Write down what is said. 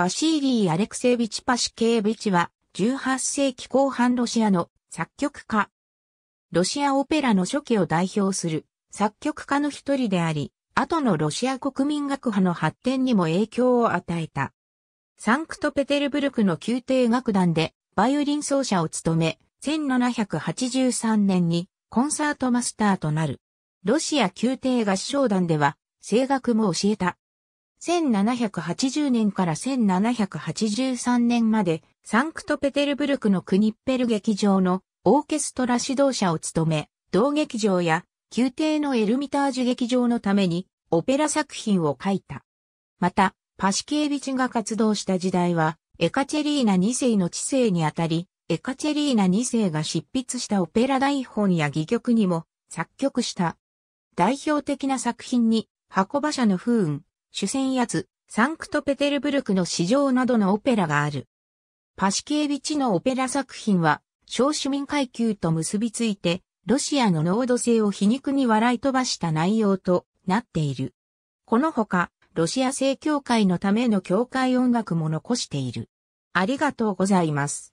バシーリー・アレクセイビチ・パシケービチは、18世紀後半ロシアの作曲家。ロシアオペラの初期を代表する作曲家の一人であり、後のロシア国民学派の発展にも影響を与えた。サンクトペテルブルクの宮廷楽団でバイオリン奏者を務め、1783年にコンサートマスターとなる。ロシア宮廷合唱団では声楽も教えた。1780年から1783年まで、サンクトペテルブルクのクニッペル劇場のオーケストラ指導者を務め、同劇場や宮廷のエルミタージュ劇場のためにオペラ作品を書いた。また、パシケービチが活動した時代は、エカチェリーナ2世の知性にあたり、エカチェリーナ2世が執筆したオペラ台本や戯曲にも作曲した。代表的な作品に、箱馬車の不運、主戦やつ、サンクトペテルブルクの市場などのオペラがある。パシケービチのオペラ作品は、小市民階級と結びついて、ロシアの濃度性を皮肉に笑い飛ばした内容となっている。このほか、ロシア正教会のための教会音楽も残している。ありがとうございます。